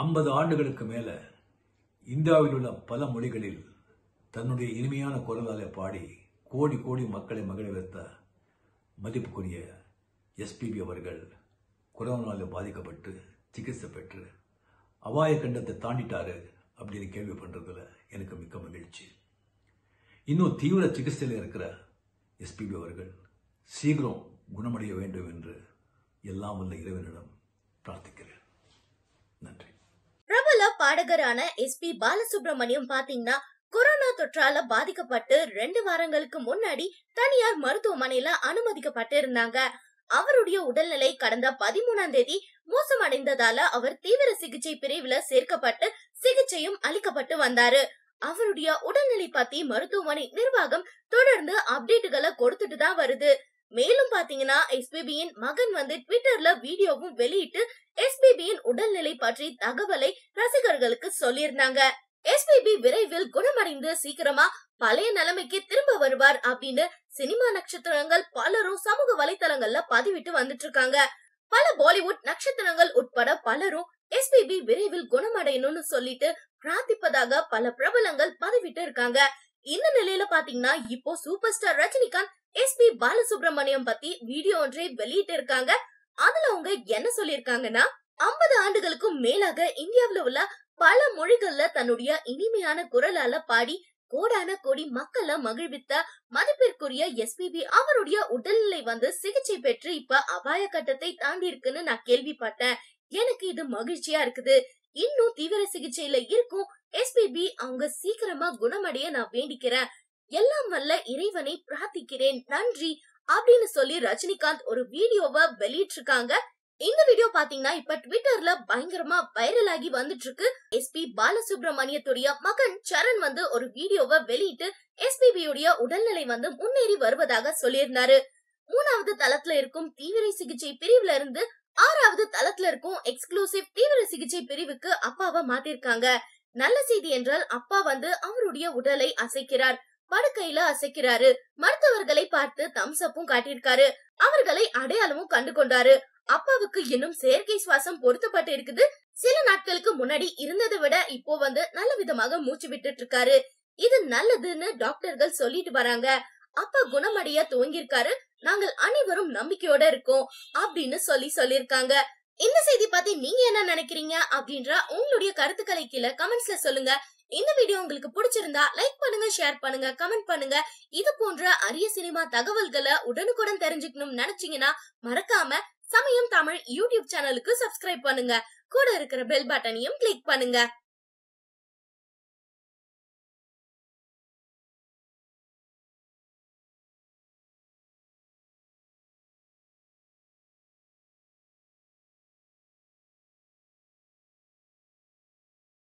ஐம்பது ஆண்டுகளுக்கு மேல இந்தியாவில் உள்ள பல மொழிகளில் தன்னுடைய இனிமையான குரலாலே பாடி கோடி கோடி மக்களை மகிழ வைத்த மதிப்புக்குரிய எஸ்பிபி அவர்கள் கொரோனாவில் பாதிக்கப்பட்டு சிகிச்சை பெற்று அபாய கண்டத்தை தாண்டிட்டாரு அப்படின்னு கேள்வி பண்ணுறதுல எனக்கு மிக்க மகிழ்ச்சி இன்னும் தீவிர சிகிச்சையில் இருக்கிற எஸ்பிபி அவர்கள் சீக்கிரம் குணமடைய வேண்டும் என்று எல்லாம் உள்ள இறைவனிடம் பிரார்த்திக்கிறேன் நன்றி பாடகரான எஸ் பி பாலசுப்ரமணியம் பாத்தீங்கன்னா கொரோனா தொற்றால பாதிக்கப்பட்டு ரெண்டு வாரங்களுக்கு முன்னாடி தனியார் மருத்துவமனையில அனுமதிக்கப்பட்டு இருந்தாங்க அவருடைய உடல்நிலை கடந்த பதிமூணாம் தேதி மோசமடைந்ததால அவர் தீவிர சிகிச்சை பிரிவுல சேர்க்கப்பட்டு சிகிச்சையும் அளிக்கப்பட்டு வந்தாரு அவருடைய உடல்நிலை பத்தி மருத்துவமனை நிர்வாகம் தொடர்ந்து அப்டேட்டுகளை கொடுத்துட்டு தான் வருது மேலும் பாத்தீங்கன்னா எஸ்பிபியின் மகன் வந்து ட்விட்டர்ல வீடியோவும் வெளியிட்டு எஸ்பிபியின் உடல்நிலை பற்றி தகவலை ரசிகர்களுக்கு சொல்லியிருந்தாங்க எஸ்பிபி விரைவில் குணமடைந்து சீக்கிரமா பழைய நிலைமைக்கு திரும்ப வருவார் அப்படின்னு சினிமா நட்சத்திரங்கள் பலரும் சமூக வலைதளங்கள்ல பதிவிட்டு வந்துட்டு இருக்காங்க பல பாலிவுட் நட்சத்திரங்கள் உட்பட பலரும் எஸ்பிபி விரைவில் குணமடையணும்னு சொல்லிட்டு பிரார்த்திப்பதாக பல பிரபலங்கள் பதிவிட்டு இருக்காங்க இந்த நிலையில பாத்தீங்கன்னா இப்போ சூப்பர் ஸ்டார் ரஜினிகாந்த் எஸ்பி பாலசுப்ரமணியம் பத்தி வீடியோ ஒன்றை வெளியிட்டு இருக்காங்க அதுல அவங்க என்ன சொல்லிருக்காங்கன்னா ஐம்பது ஆண்டுகளுக்கும் மேலாக இந்தியாவில உள்ள பல மொழிகள்ல தன்னுடைய இனிமையான குரலால பாடி கோடான கோடி மக்களை மகிழ்வித்த மதிப்பிற்குரிய எஸ்பிபி அவருடைய உடல்நிலை வந்து சிகிச்சை பெற்று இப்ப அபாய கட்டத்தை தாண்டி இருக்குன்னு நான் கேள்விப்பட்டேன் எனக்கு இது மகிழ்ச்சியா இருக்குது இன்னும் தீவிர சிகிச்சையில இருக்கும் எஸ்பிபி அவங்க சீக்கிரமா குணமடைய நான் வேண்டிக்கிறேன் எல்லாம் வல்ல இறைவனை பிரார்த்திக்கிறேன் நன்றி அப்படின்னு சொல்லி ரஜினிகாந்த் ஒரு வீடியோவை வெளியிட்டிருக்காங்க இந்த வீடியோ பாத்தீங்கன்னா இப்ப ட்விட்டர்ல பயங்கரமா வைரல் ஆகி வந்துட்டு இருக்கு எஸ்பி பாலசுப்ரமணியத்துடைய மகன் சரண் வந்து ஒரு வீடியோவை வெளியிட்டு எஸ்பிபியுடைய உடல்நிலை வந்து முன்னேறி வருவதாக சொல்லியிருந்தாரு மூணாவது தளத்துல இருக்கும் தீவிர சிகிச்சை பிரிவுல இருந்து ஆறாவது தளத்துல இருக்கும் எக்ஸ்க்ளூசிவ் தீவிர சிகிச்சை பிரிவுக்கு அப்பாவை மாத்திருக்காங்க நல்ல செய்தி என்றால் அப்பா வந்து அவருடைய உடலை அசைக்கிறார் படுக்கையில அசைக்கிறாரு மருத்துவர்களை பார்த்து தம்சப்பும் காட்டியிருக்காரு அவர்களை அடையாளமும் கண்டு கொண்டாரு அப்பாவுக்கு இன்னும் செயற்கை சுவாசம் பொருத்தப்பட்டு இருக்குது சில நாட்களுக்கு முன்னாடி இருந்ததை விட இப்போ வந்து நல்ல விதமாக மூச்சு விட்டுட்டு இருக்காரு இது நல்லதுன்னு டாக்டர்கள் சொல்லிட்டு வராங்க அப்பா குணமடைய துவங்கியிருக்காரு நாங்கள் அனைவரும் நம்பிக்கையோட இருக்கோம் அப்படின்னு சொல்லி சொல்லிருக்காங்க இந்த செய்தி பத்தி நீங்க என்ன நினைக்கிறீங்க அப்படின்ற உங்களுடைய கருத்துக்களை கீழே கமெண்ட்ஸ்ல சொல்லுங்க இந்த வீடியோ உங்களுக்கு பிடிச்சிருந்தா லைக் பண்ணுங்க ஷேர் பண்ணுங்க கமெண்ட் பண்ணுங்க இது போன்ற அரிய சினிமா தகவல்களை உடனுக்குடன் தெரிஞ்சுக்கணும்னு நினைச்சீங்கன்னா மறக்காம சமயம் தமிழ் யூடியூப் சேனலுக்கு சப்ஸ்கிரைப் பண்ணுங்க கூட இருக்கிற பெல் பட்டனையும் கிளிக் பண்ணுங்க